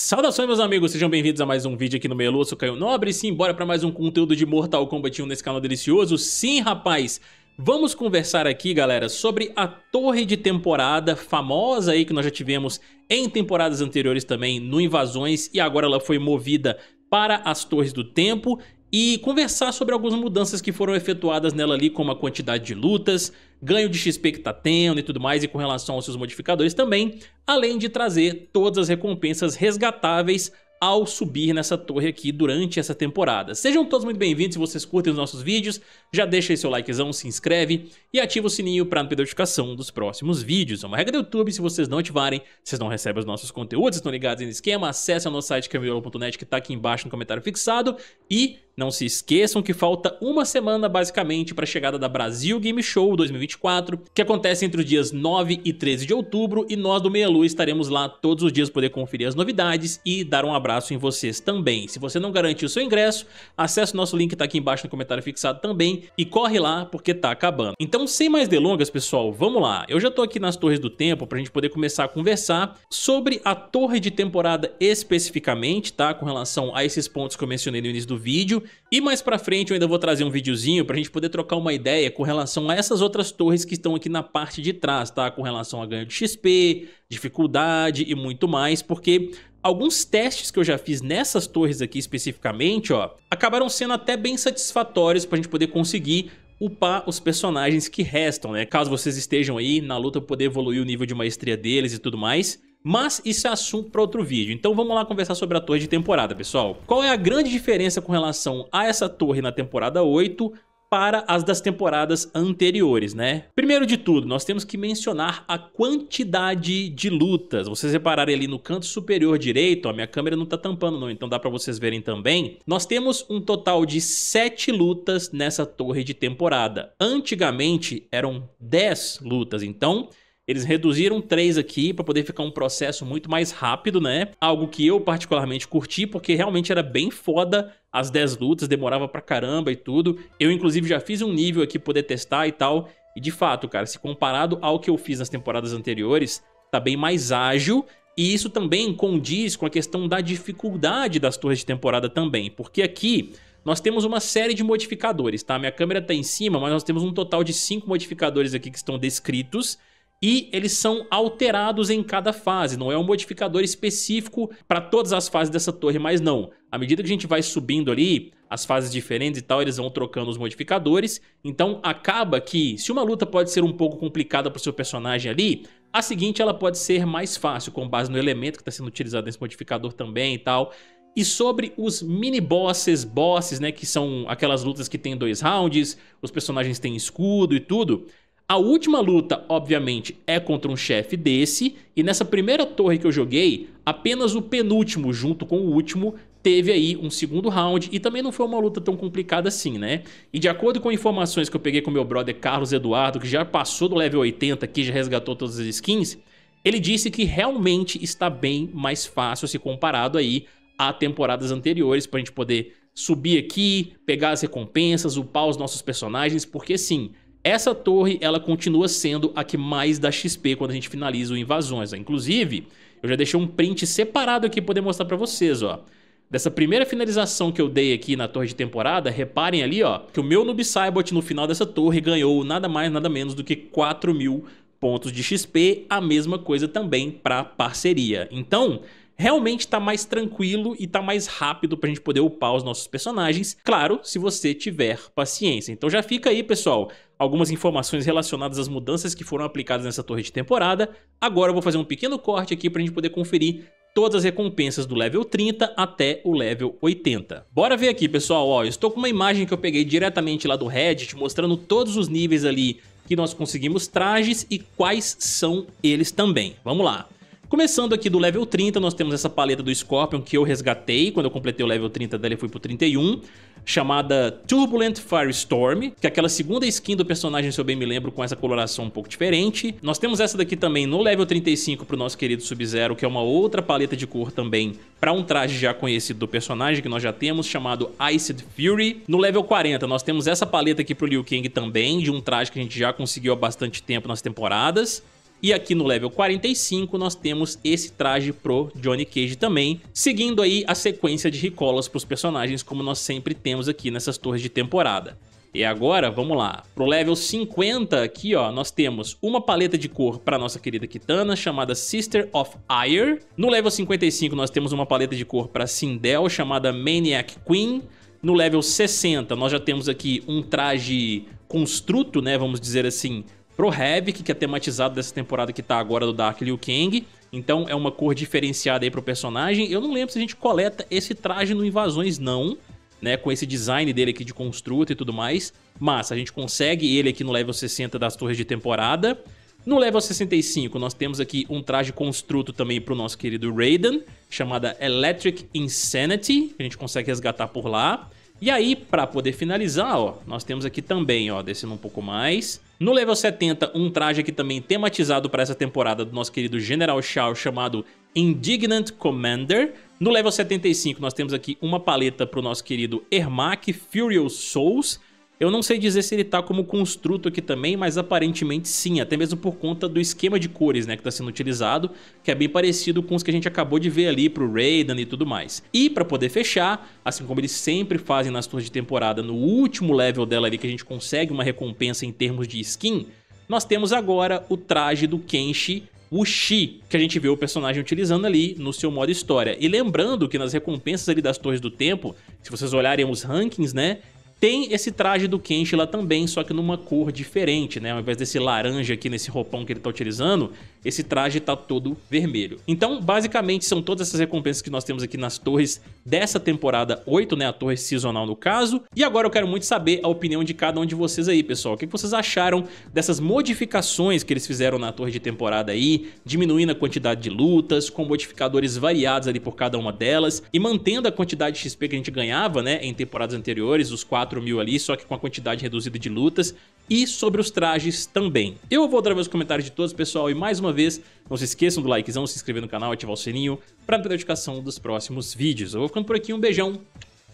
Saudações meus amigos, sejam bem-vindos a mais um vídeo aqui no Meio Lua, sou Caio Nobre, sim, bora para mais um conteúdo de Mortal Kombat 1 nesse canal delicioso? Sim, rapaz! Vamos conversar aqui, galera, sobre a torre de temporada famosa aí que nós já tivemos em temporadas anteriores também no Invasões e agora ela foi movida para as Torres do Tempo e conversar sobre algumas mudanças que foram efetuadas nela ali, como a quantidade de lutas, ganho de XP que tá tendo e tudo mais, e com relação aos seus modificadores também, além de trazer todas as recompensas resgatáveis ao subir nessa torre aqui durante essa temporada. Sejam todos muito bem-vindos, se vocês curtem os nossos vídeos, já deixa aí seu likezão, se inscreve e ativa o sininho para não perder notificação dos próximos vídeos. É uma regra do YouTube, se vocês não ativarem, vocês não recebem os nossos conteúdos, estão ligados aí no esquema, acesse o nosso site camiolo.net que tá aqui embaixo no comentário fixado e não se esqueçam que falta uma semana basicamente para a chegada da Brasil Game Show 2024, que acontece entre os dias 9 e 13 de outubro e nós do Meia Lua estaremos lá todos os dias poder conferir as novidades e dar um abraço em vocês também. Se você não garantiu o seu ingresso, acesse o nosso link está aqui embaixo no comentário fixado também e corre lá porque tá acabando. Então sem mais delongas pessoal, vamos lá. Eu já tô aqui nas Torres do Tempo para a gente poder começar a conversar sobre a torre de temporada especificamente, tá? Com relação a esses pontos que eu mencionei no início do vídeo e mais pra frente eu ainda vou trazer um videozinho pra gente poder trocar uma ideia com relação a essas outras torres que estão aqui na parte de trás, tá? Com relação a ganho de XP, dificuldade e muito mais, porque alguns testes que eu já fiz nessas torres aqui especificamente, ó, acabaram sendo até bem satisfatórios pra gente poder conseguir upar os personagens que restam, né? Caso vocês estejam aí na luta poder evoluir o nível de maestria deles e tudo mais. Mas isso é assunto para outro vídeo, então vamos lá conversar sobre a torre de temporada, pessoal. Qual é a grande diferença com relação a essa torre na temporada 8 para as das temporadas anteriores, né? Primeiro de tudo, nós temos que mencionar a quantidade de lutas. Vocês repararem ali no canto superior direito, A minha câmera não tá tampando não, então dá para vocês verem também. Nós temos um total de 7 lutas nessa torre de temporada. Antigamente eram 10 lutas, então eles reduziram três aqui para poder ficar um processo muito mais rápido, né? Algo que eu particularmente curti, porque realmente era bem foda as 10 lutas, demorava pra caramba e tudo. Eu, inclusive, já fiz um nível aqui poder testar e tal. E de fato, cara, se comparado ao que eu fiz nas temporadas anteriores, tá bem mais ágil. E isso também condiz com a questão da dificuldade das torres de temporada também. Porque aqui nós temos uma série de modificadores, tá? Minha câmera tá em cima, mas nós temos um total de 5 modificadores aqui que estão descritos e eles são alterados em cada fase, não é um modificador específico para todas as fases dessa torre, mas não. À medida que a gente vai subindo ali, as fases diferentes e tal, eles vão trocando os modificadores, então acaba que se uma luta pode ser um pouco complicada para o seu personagem ali, a seguinte ela pode ser mais fácil, com base no elemento que está sendo utilizado nesse modificador também e tal, e sobre os mini-bosses, bosses, né, que são aquelas lutas que tem dois rounds, os personagens têm escudo e tudo, a última luta, obviamente, é contra um chefe desse, e nessa primeira torre que eu joguei, apenas o penúltimo, junto com o último, teve aí um segundo round e também não foi uma luta tão complicada assim, né? E de acordo com informações que eu peguei com meu brother Carlos Eduardo, que já passou do level 80 aqui, já resgatou todas as skins, ele disse que realmente está bem mais fácil se comparado aí a temporadas anteriores para a gente poder subir aqui, pegar as recompensas, upar os nossos personagens, porque sim, essa torre, ela continua sendo a que mais dá XP quando a gente finaliza o Invasões. Inclusive, eu já deixei um print separado aqui para poder mostrar para vocês, ó. Dessa primeira finalização que eu dei aqui na torre de temporada, reparem ali, ó, que o meu Noob Saibot no final dessa torre ganhou nada mais, nada menos do que 4 mil pontos de XP, a mesma coisa também para parceria. Então, realmente tá mais tranquilo e tá mais rápido pra gente poder upar os nossos personagens. Claro, se você tiver paciência. Então já fica aí, pessoal algumas informações relacionadas às mudanças que foram aplicadas nessa torre de temporada. Agora eu vou fazer um pequeno corte aqui para a gente poder conferir todas as recompensas do level 30 até o level 80. Bora ver aqui, pessoal. Ó, eu estou com uma imagem que eu peguei diretamente lá do Reddit, mostrando todos os níveis ali que nós conseguimos trajes e quais são eles também. Vamos lá. Começando aqui do level 30, nós temos essa paleta do Scorpion que eu resgatei quando eu completei o level 30 dela, e fui pro 31, chamada Turbulent Firestorm, que é aquela segunda skin do personagem, se eu bem me lembro, com essa coloração um pouco diferente. Nós temos essa daqui também no level 35 pro nosso querido Sub-Zero, que é uma outra paleta de cor também para um traje já conhecido do personagem que nós já temos, chamado Iced Fury. No level 40, nós temos essa paleta aqui pro Liu Kang também, de um traje que a gente já conseguiu há bastante tempo nas temporadas. E aqui no level 45 nós temos esse traje pro Johnny Cage também, seguindo aí a sequência de ricolas pros personagens como nós sempre temos aqui nessas torres de temporada. E agora, vamos lá, pro level 50 aqui ó, nós temos uma paleta de cor para nossa querida Kitana, chamada Sister of Ire. No level 55 nós temos uma paleta de cor para Sindel, chamada Maniac Queen. No level 60 nós já temos aqui um traje construto, né, vamos dizer assim, pro Havoc, que é tematizado dessa temporada que tá agora do Dark Liu Kang. Então é uma cor diferenciada aí pro personagem. Eu não lembro se a gente coleta esse traje no Invasões, não. Né, com esse design dele aqui de construto e tudo mais. Mas a gente consegue ele aqui no level 60 das torres de temporada. No level 65 nós temos aqui um traje construto também pro nosso querido Raiden, chamada Electric Insanity, que a gente consegue resgatar por lá. E aí, para poder finalizar, ó, nós temos aqui também, ó, descendo um pouco mais. No level 70, um traje aqui também tematizado para essa temporada do nosso querido General Shao, chamado Indignant Commander. No level 75, nós temos aqui uma paleta para o nosso querido Ermac Furious Souls. Eu não sei dizer se ele está como construto aqui também, mas aparentemente sim, até mesmo por conta do esquema de cores né, que está sendo utilizado, que é bem parecido com os que a gente acabou de ver ali para o Raiden e tudo mais. E para poder fechar, assim como eles sempre fazem nas torres de temporada, no último level dela ali que a gente consegue uma recompensa em termos de skin, nós temos agora o traje do Kenshi Wuxi, que a gente vê o personagem utilizando ali no seu modo história. E lembrando que nas recompensas ali das Torres do Tempo, se vocês olharem os rankings, né, tem esse traje do Kenshi lá também, só que numa cor diferente, né? Ao invés desse laranja aqui nesse roupão que ele tá utilizando, esse traje tá todo vermelho. Então, basicamente, são todas essas recompensas que nós temos aqui nas torres dessa temporada 8, né? A torre seasonal no caso. E agora eu quero muito saber a opinião de cada um de vocês aí, pessoal. O que vocês acharam dessas modificações que eles fizeram na torre de temporada aí, diminuindo a quantidade de lutas, com modificadores variados ali por cada uma delas e mantendo a quantidade de XP que a gente ganhava, né? Em temporadas anteriores, os 4 4 mil ali, só que com a quantidade reduzida de lutas. E sobre os trajes também. Eu vou dar meus comentários de todos, pessoal. E mais uma vez, não se esqueçam do likezão, se inscrever no canal, ativar o sininho para notificação dos próximos vídeos. Eu vou ficando por aqui. Um beijão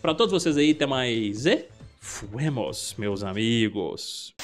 para todos vocês aí. Até mais. E fuemos, meus amigos.